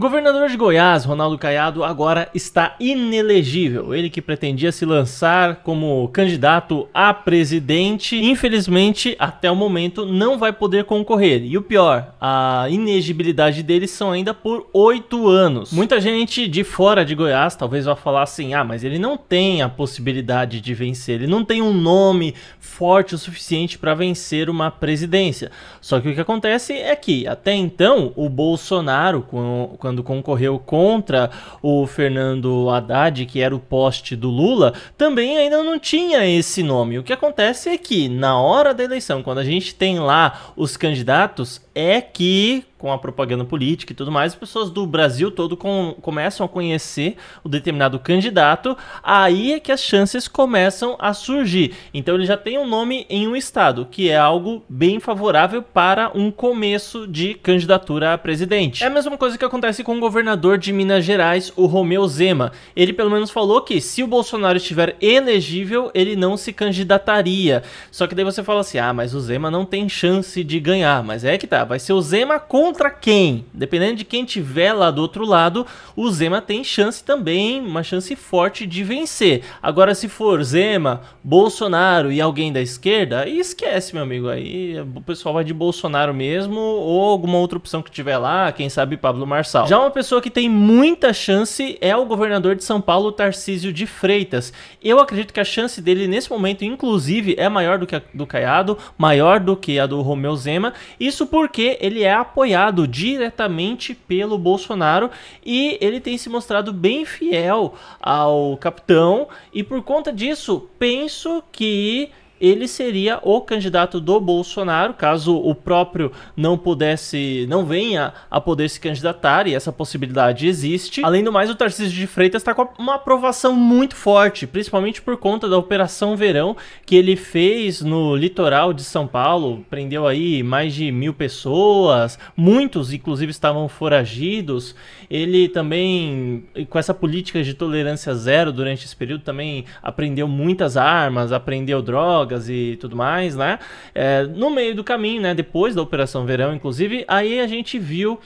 governador de Goiás, Ronaldo Caiado, agora está inelegível. Ele que pretendia se lançar como candidato a presidente, infelizmente, até o momento, não vai poder concorrer. E o pior, a inegibilidade dele são ainda por oito anos. Muita gente de fora de Goiás talvez vá falar assim: ah, mas ele não tem a possibilidade de vencer, ele não tem um nome forte o suficiente para vencer uma presidência. Só que o que acontece é que, até então, o Bolsonaro, com quando concorreu contra o Fernando Haddad, que era o poste do Lula, também ainda não tinha esse nome. O que acontece é que, na hora da eleição, quando a gente tem lá os candidatos, é que com a propaganda política e tudo mais, as pessoas do Brasil todo com, começam a conhecer o determinado candidato, aí é que as chances começam a surgir. Então ele já tem um nome em um estado, que é algo bem favorável para um começo de candidatura a presidente. É a mesma coisa que acontece com o governador de Minas Gerais, o Romeu Zema. Ele pelo menos falou que se o Bolsonaro estiver elegível, ele não se candidataria. Só que daí você fala assim: "Ah, mas o Zema não tem chance de ganhar". Mas é que tá, vai ser o Zema com contra quem, dependendo de quem tiver lá do outro lado, o Zema tem chance também, uma chance forte de vencer. Agora, se for Zema, Bolsonaro e alguém da esquerda, aí esquece, meu amigo. Aí o pessoal vai de Bolsonaro mesmo ou alguma outra opção que tiver lá, quem sabe Pablo Marçal. Já uma pessoa que tem muita chance é o governador de São Paulo, Tarcísio de Freitas. Eu acredito que a chance dele nesse momento, inclusive, é maior do que a do Caiado, maior do que a do Romeu Zema. Isso porque ele é apoiado apoiado diretamente pelo Bolsonaro e ele tem se mostrado bem fiel ao capitão e por conta disso penso que ele seria o candidato do Bolsonaro, caso o próprio não pudesse, não venha a poder se candidatar, e essa possibilidade existe. Além do mais, o Tarcísio de Freitas está com uma aprovação muito forte, principalmente por conta da Operação Verão que ele fez no litoral de São Paulo, prendeu aí mais de mil pessoas, muitos inclusive estavam foragidos. Ele também, com essa política de tolerância zero durante esse período, também aprendeu muitas armas, aprendeu drogas drogas e tudo mais, né? É, no meio do caminho, né? Depois da Operação Verão, inclusive, aí a gente viu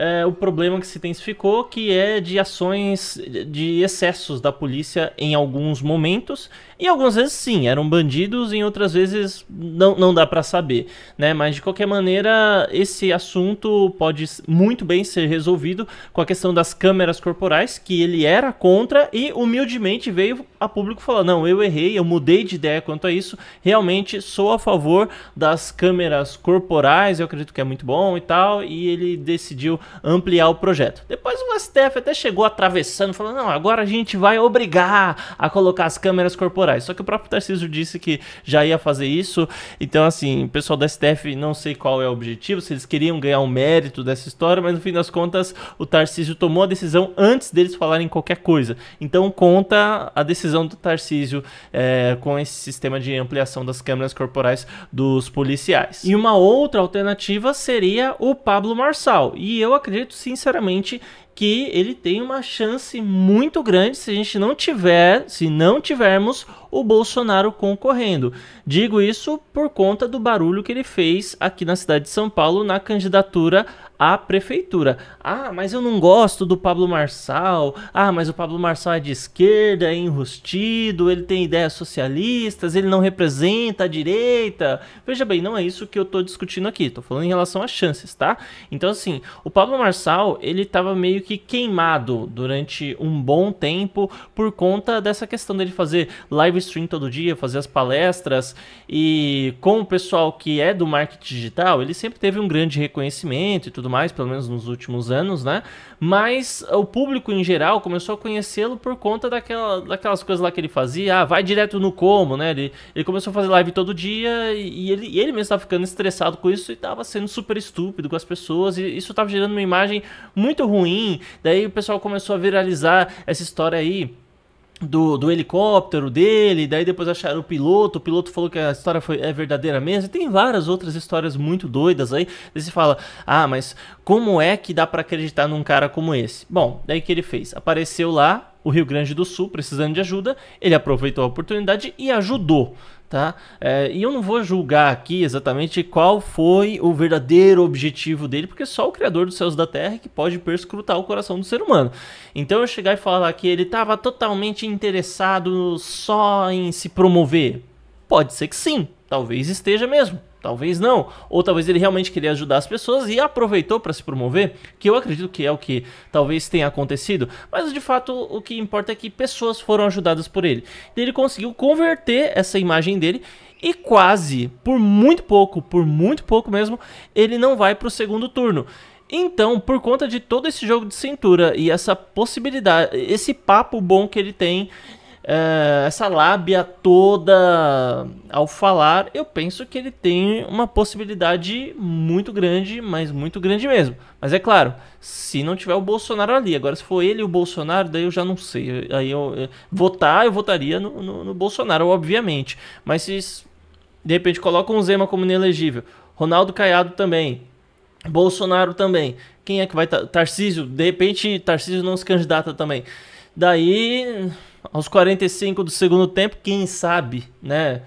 é, o problema que se intensificou, que é de ações de excessos da polícia em alguns momentos, e algumas vezes sim, eram bandidos, e outras vezes não, não dá para saber, né? Mas de qualquer maneira, esse assunto pode muito bem ser resolvido com a questão das câmeras corporais, que ele era contra e humildemente veio a público falar: "Não, eu errei, eu mudei de ideia quanto a isso, realmente sou a favor das câmeras corporais, eu acredito que é muito bom e tal", e ele decidiu ampliar o projeto. Depois o STF até chegou atravessando, falando: não, agora a gente vai obrigar a colocar as câmeras corporais. Só que o próprio Tarcísio disse que já ia fazer isso. Então, assim, o pessoal do STF não sei qual é o objetivo, se eles queriam ganhar o um mérito dessa história, mas no fim das contas o Tarcísio tomou a decisão antes deles falarem qualquer coisa. Então conta a decisão do Tarcísio é, eh, com esse sistema de ampliação das câmeras corporais dos policiais. E uma outra alternativa seria o Pablo Marçal. E eu acredito sinceramente que ele tem uma chance muito grande se a gente não tiver, se não tivermos o Bolsonaro concorrendo. Digo isso por conta do barulho que ele fez aqui na cidade de São Paulo na candidatura à prefeitura. Ah, mas eu não gosto do Pablo Marçal. Ah, mas o Pablo Marçal é de esquerda, é enrustido, ele tem ideias socialistas, ele não representa a direita. Veja bem, não é isso que eu tô discutindo aqui, tô falando em relação às chances, tá? Então assim, o Pablo Marçal, ele tava meio que que queimado durante um bom tempo por conta dessa questão dele fazer live stream todo dia, fazer as palestras e com o pessoal que é do marketing digital, ele sempre teve um grande reconhecimento e tudo mais, pelo menos nos últimos anos, né? Mas o público em geral começou a conhecê-lo por conta daquela, daquelas coisas lá que ele fazia, ah, vai direto no como, né? Ele, ele começou a fazer live todo dia e ele, ele mesmo estava ficando estressado com isso e estava sendo super estúpido com as pessoas e isso estava gerando uma imagem muito ruim Daí o pessoal começou a viralizar essa história aí. Do, do, helicóptero dele, daí depois acharam o piloto, o piloto falou que a história foi, é verdadeira mesmo, e tem várias outras histórias muito doidas aí, daí você fala, ah, mas como é que dá para acreditar num cara como esse? Bom, daí que ele fez? Apareceu lá, o Rio Grande do Sul precisando de ajuda, ele aproveitou a oportunidade e ajudou. Tá? É, e eu não vou julgar aqui exatamente qual foi o verdadeiro objetivo dele, porque é só o Criador dos céus da terra é que pode perscrutar o coração do ser humano. Então eu chegar e falar que ele estava totalmente interessado só em se promover, pode ser que sim, talvez esteja mesmo. Talvez não. Ou talvez ele realmente queria ajudar as pessoas e aproveitou para se promover, que eu acredito que é o que talvez tenha acontecido. Mas de fato, o que importa é que pessoas foram ajudadas por ele. E ele conseguiu converter essa imagem dele e quase, por muito pouco, por muito pouco mesmo, ele não vai para o segundo turno. Então, por conta de todo esse jogo de cintura e essa possibilidade, esse papo bom que ele tem eh, essa lábia toda ao falar, eu penso que ele tem uma possibilidade muito grande, mas muito grande mesmo. Mas é claro, se não tiver o Bolsonaro ali, agora se for ele e o Bolsonaro, daí eu já não sei. Aí eu, eu eh, votar, eu votaria no, no, no Bolsonaro, obviamente. Mas se de repente colocam um o Zema como inelegível, Ronaldo Caiado também, Bolsonaro também. Quem é que vai. Tarcísio, de repente, Tarcísio não se candidata também. Daí aos 45 do segundo tempo, quem sabe, né?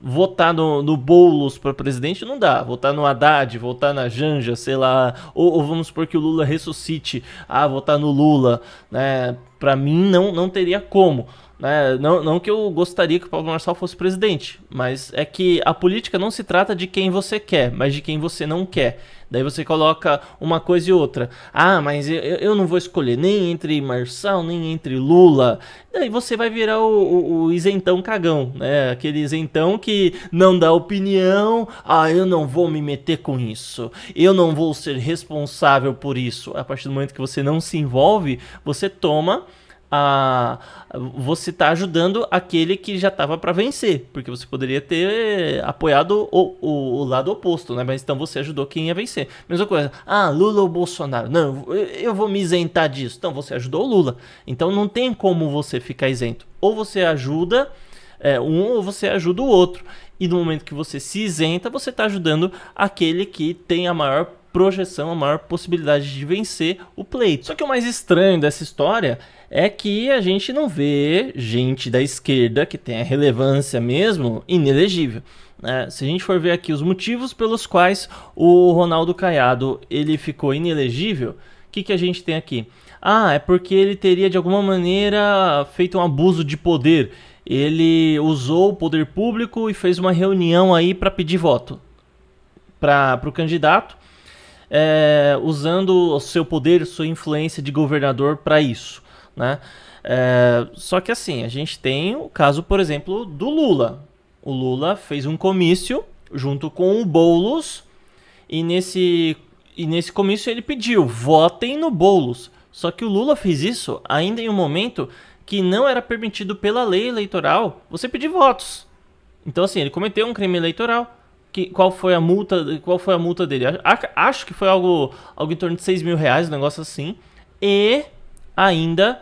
Votar no, no Boulos para presidente não dá. Votar no Haddad, votar na Janja, sei lá. Ou, ou vamos supor que o Lula ressuscite. Ah, votar no Lula, né? para mim não, não teria como. Né? Não, não que eu gostaria que o Paulo Marçal fosse presidente, mas é que a política não se trata de quem você quer, mas de quem você não quer. Daí você coloca uma coisa e outra. Ah, mas eu, eu não vou escolher nem entre Marçal, nem entre Lula. Daí você vai virar o, o, o, isentão cagão, né? Aquele isentão que não dá opinião. Ah, eu não vou me meter com isso. Eu não vou ser responsável por isso. A partir do momento que você não se envolve, você toma a você está ajudando aquele que já estava para vencer, porque você poderia ter apoiado o, o, o, lado oposto, né? Mas então você ajudou quem ia vencer. Mesma coisa, ah, Lula ou Bolsonaro? Não, eu vou me isentar disso. Então você ajudou o Lula. Então não tem como você ficar isento. Ou você ajuda é, um ou você ajuda o outro. E no momento que você se isenta, você está ajudando aquele que tem a maior projeção, a maior possibilidade de vencer o pleito. Só que o mais estranho dessa história é que a gente não vê gente da esquerda que tenha relevância mesmo inelegível. É, se a gente for ver aqui os motivos pelos quais o Ronaldo Caiado ele ficou inelegível, o que, que a gente tem aqui? Ah, é porque ele teria de alguma maneira feito um abuso de poder. Ele usou o poder público e fez uma reunião aí para pedir voto para o candidato é, usando o seu poder, sua influência de governador para isso, né? É, só que assim, a gente tem o caso, por exemplo, do Lula. O Lula fez um comício junto com o Boulos e nesse, e nesse comício ele pediu: votem no Boulos. Só que o Lula fez isso ainda em um momento que não era permitido pela lei eleitoral você pedir votos. Então, assim, ele cometeu um crime eleitoral que, qual foi a multa qual foi a multa dele. Acho que foi algo, algo em torno de 6 mil reais, um negócio assim. E ainda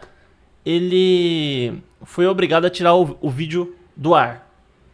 ele foi obrigado a tirar o, o vídeo do ar.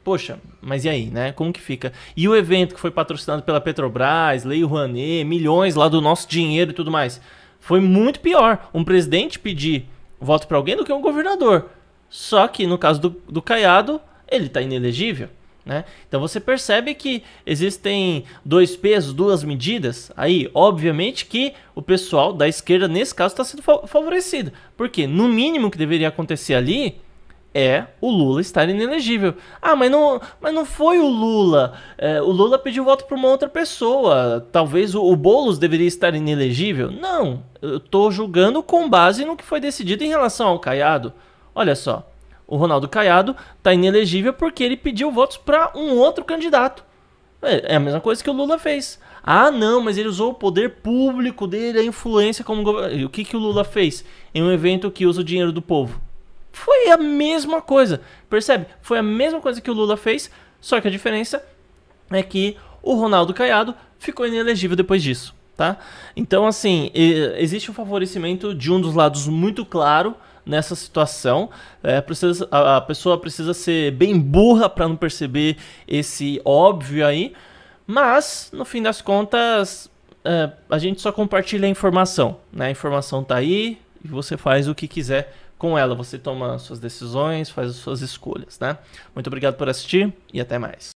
Poxa, mas e aí, né? Como que fica? E o evento que foi patrocinado pela Petrobras, Lei Rouanet, milhões lá do nosso dinheiro e tudo mais. Foi muito pior um presidente pedir voto para alguém do que um governador. Só que no caso do, do Caiado, ele tá inelegível. Né? Então você percebe que existem dois pesos, duas medidas. Aí, obviamente, que o pessoal da esquerda, nesse caso, está sendo favorecido. Porque, no mínimo, que deveria acontecer ali é o Lula estar inelegível. Ah, mas não, mas não foi o Lula. É, o Lula pediu voto para uma outra pessoa. Talvez o, o Boulos deveria estar inelegível. Não, eu estou julgando com base no que foi decidido em relação ao Caiado. Olha só o Ronaldo Caiado está inelegível porque ele pediu votos para um outro candidato. É, é a mesma coisa que o Lula fez. Ah, não, mas ele usou o poder público dele, a influência como governador. O que, que o Lula fez em um evento que usa o dinheiro do povo? Foi a mesma coisa. Percebe? Foi a mesma coisa que o Lula fez, só que a diferença é que o Ronaldo Caiado ficou inelegível depois disso, tá? Então, assim, existe um favorecimento de um dos lados muito claro nessa situação. É, precisa, a, a pessoa precisa ser bem burra para não perceber esse óbvio aí. Mas, no fim das contas, é, a gente só compartilha a informação. Né? A informação está aí e você faz o que quiser com ela. Você toma suas decisões, faz as suas escolhas. Né? Muito obrigado por assistir e até mais.